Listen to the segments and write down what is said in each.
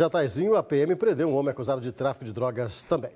Jataizinho, a PM prendeu um homem acusado de tráfico de drogas também.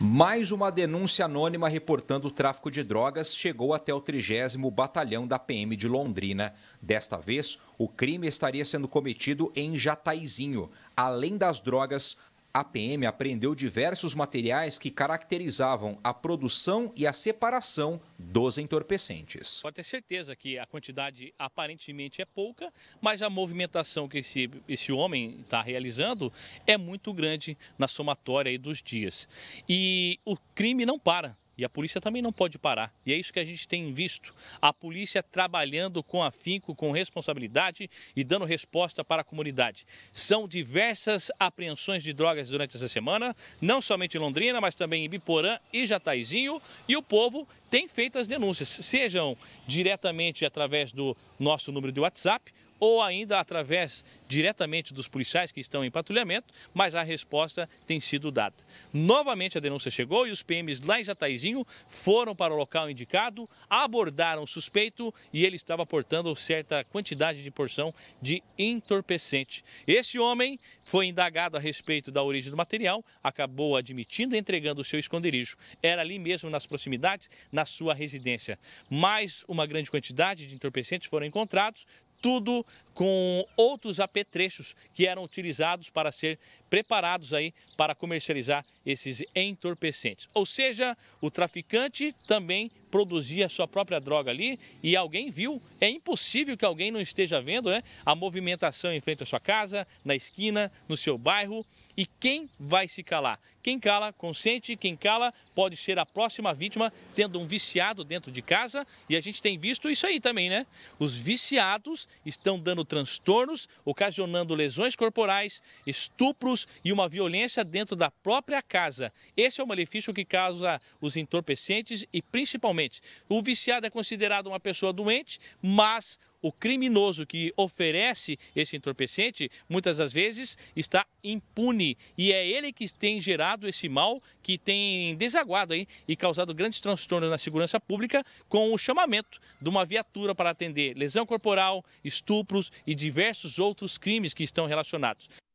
Mais uma denúncia anônima reportando o tráfico de drogas chegou até o 30 Batalhão da PM de Londrina. Desta vez, o crime estaria sendo cometido em Jataizinho. Além das drogas, a PM apreendeu diversos materiais que caracterizavam a produção e a separação dos entorpecentes. Pode ter certeza que a quantidade aparentemente é pouca, mas a movimentação que esse, esse homem está realizando é muito grande na somatória dos dias. E o crime não para. E a polícia também não pode parar. E é isso que a gente tem visto. A polícia trabalhando com afinco, com responsabilidade e dando resposta para a comunidade. São diversas apreensões de drogas durante essa semana, não somente em Londrina, mas também em Biporã e Jataizinho. E o povo tem feito as denúncias, sejam diretamente através do nosso número de WhatsApp ou ainda através diretamente dos policiais que estão em patrulhamento, mas a resposta tem sido dada. Novamente a denúncia chegou e os PMs lá em Jataizinho foram para o local indicado, abordaram o suspeito e ele estava portando certa quantidade de porção de entorpecente. Esse homem foi indagado a respeito da origem do material, acabou admitindo e entregando o seu esconderijo. Era ali mesmo nas proximidades, na sua residência. Mais uma grande quantidade de entorpecentes foram encontrados, tudo com outros apetrechos que eram utilizados para ser preparados aí para comercializar esses entorpecentes. Ou seja, o traficante também produzia a sua própria droga ali e alguém viu. É impossível que alguém não esteja vendo né, a movimentação em frente à sua casa, na esquina, no seu bairro. E quem vai se calar? Quem cala, consente, quem cala pode ser a próxima vítima, tendo um viciado dentro de casa. E a gente tem visto isso aí também, né? Os viciados estão dando transtornos, ocasionando lesões corporais, estupros e uma violência dentro da própria casa. Esse é o malefício que causa os entorpecentes e principalmente Exatamente. O viciado é considerado uma pessoa doente, mas o criminoso que oferece esse entorpecente, muitas das vezes, está impune. E é ele que tem gerado esse mal, que tem desaguado aí e causado grandes transtornos na segurança pública, com o chamamento de uma viatura para atender lesão corporal, estupros e diversos outros crimes que estão relacionados.